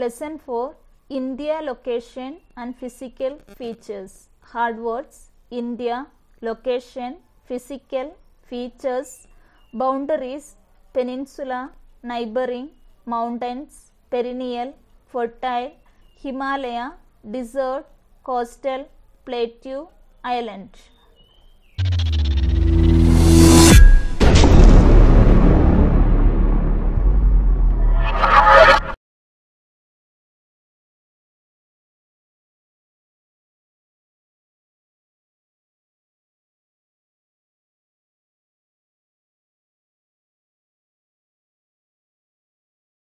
Lesson 4 India location and physical features. Hard words India location, physical features, boundaries, peninsula, neighboring, mountains, perennial, fertile, Himalaya, desert, coastal, plateau, island.